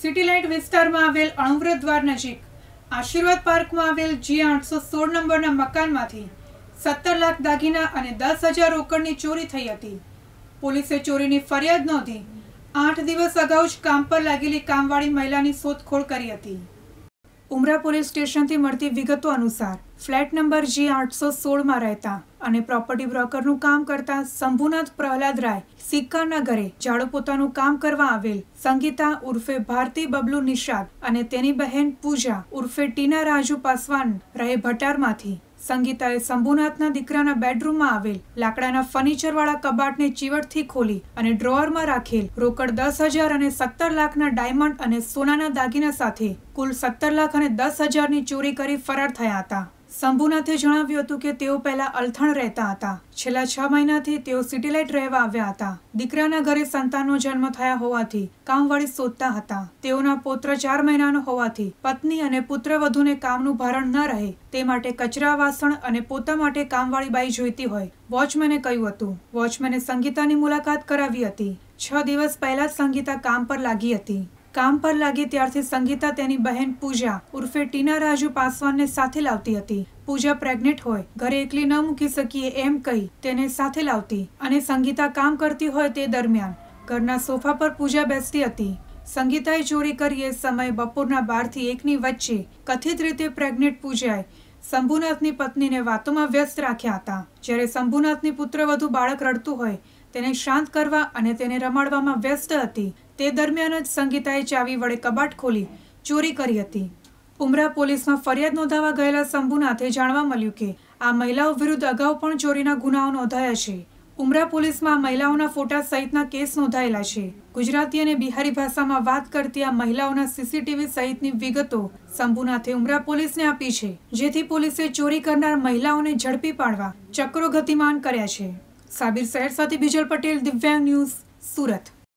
city light વિસ્તારમાં આવેલ અણુવ્રતદ્વાર નજીક આશીર્વાદ પાર્કમાં આવેલ જી આઠસો સોળ નંબરના મકાનમાંથી સત્તર લાખ દાગીના અને દસ હજાર રોકડની ચોરી થઈ હતી પોલીસે ચોરીની ફરિયાદ નોંધી આઠ દિવસ અગાઉ જ કામ પર લાગેલી કામવાળી મહિલાની શોધખોળ કરી હતી ઉમરા પોલીસ સ્ટેશનથી મળતી વિગતો અનુસાર ફ્લેટ નંબર જી આઠસો સોળમાં રહેતા અને પ્રોપર્ટી બ્રોકરનું કામ કરતા શંભુનાથ પ્રહલાદ રાય સિક્કાના ઘરે જાડો પોતાનું કામ કરવા આવેલ સંગીતા ઉર્ફે ભારતી બબલુ નિષાદ અને તેની બહેન પૂજા ઉર્ફે ટીના રાજુ પાસવાન રહે ભટારમાંથી સંગીતાએ શંભુનાથના દીકરાના બેડરૂમમાં આવેલ લાકડાના ફર્નિચરવાળા કબાટને ચીવટથી ખોલી અને ડ્રોઅરમાં રાખેલ રોકડ દસ હજાર અને સત્તર લાખના ડાયમંડ અને સોનાના દાગીના સાથે કુલ સત્તર લાખ અને દસ હજારની ચોરી કરી ફરાર થયા હતા શંભુનાથે જણાવ્યું હતું કે તેઓ પહેલા અલથણ રહેતા હતા છેલ્લા છ મહિનાથી તેઓ સિટીલાઇટ રહેવા આવ્યા હતા દીકરાના ઘરે સંતાનનો જન્મ થયા હોવાથી કામવાળી શોધતા હતા તેઓના પુત્ર ચાર મહિનાનો હોવાથી પત્ની અને પુત્ર વધુને કામનું ભારણ ન રહે તે માટે કચરા વાસણ અને પોતા માટે કામવાળી બાઈ જોઈતી હોય વોચમેને કહ્યું હતું વોચમેને સંગીતાની મુલાકાત કરાવી હતી છ દિવસ પહેલા જ સંગીતા કામ પર લાગી હતી કામ પર લાગી ત્યારથી સંગીતા તેની બહેન પૂજા ઉર્ફે ટીના રાજુ પાસવાનને સાથે લાવતી હતી પૂજા પ્રેગ્નેન્ટ હોય ઘરે એકલી ન મૂકી શકીએ એમ કહી તેને સાથે લાવતી અને સંગીતા કામ કરતી હોય તે દરમિયાન ઘરના સોફા પર પૂજા બેસતી હતી સંગીતાએ ચોરી કરી એ સમય બપોરના બારથી એકની વચ્ચે કથિત રીતે પ્રેગ્નેન્ટ પૂજાએ શંભુનાથની પત્નીને વાતોમાં વ્યસ્ત રાખ્યા હતા જ્યારે શંભુનાથની પુત્ર વધુ બાળક રડતું હોય તેને શાંત કરવા અને તેને રમાડવામાં વ્યસ્ત હતી તે દરમિયાન જ સંગીતાએ ચાવી વડે કબાટ ખોલી ચોરી કરી હતી ઉમરા પોલીસમાં ફરિયાદ નોંધાવા ગયેલા શંભુનાથે જાણવા મળ્યું કે આ મહિલાઓ વિરુદ્ધ અગાઉ પણ ચોરીના ગુનાઓ નોંધાયા છે ઉમરા પોલીસમાં મહિલાઓના ફોટા સહિતના કેસ નોંધાયેલા છે ગુજરાતી અને બિહારી ભાષામાં વાત કરતી આ મહિલાઓના સીસીટીવી સહિતની વિગતો શંભુનાથે ઉમરા પોલીસને આપી છે જેથી પોલીસે ચોરી કરનાર મહિલાઓને ઝડપી પાડવા ચક્રો ગતિમાન કર્યા છે સાબિર શહેર સાથે બિજલ પટેલ દિવ્યાંગ ન્યૂઝ સુરત